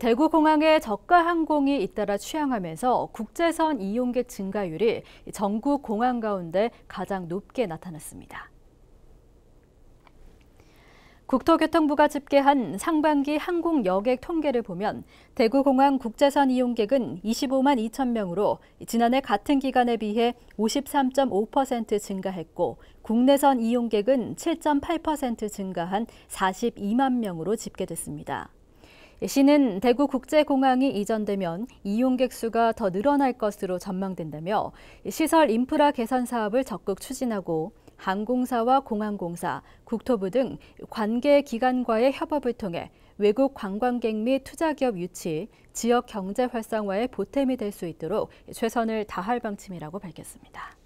대구 공항에 저가 항공이 잇따라 취항하면서 국제선 이용객 증가율이 전국 공항 가운데 가장 높게 나타났습니다. 국토교통부가 집계한 상반기 항공 여객 통계를 보면 대구 공항 국제선 이용객은 25만 2천 명으로 지난해 같은 기간에 비해 53.5% 증가했고 국내선 이용객은 7.8% 증가한 42만 명으로 집계됐습니다. 시는 대구 국제공항이 이전되면 이용객 수가 더 늘어날 것으로 전망된다며 시설 인프라 개선 사업을 적극 추진하고 항공사와 공항공사, 국토부 등 관계 기관과의 협업을 통해 외국 관광객 및 투자기업 유치, 지역 경제 활성화에 보탬이 될 수 있도록 최선을 다할 방침이라고 밝혔습니다.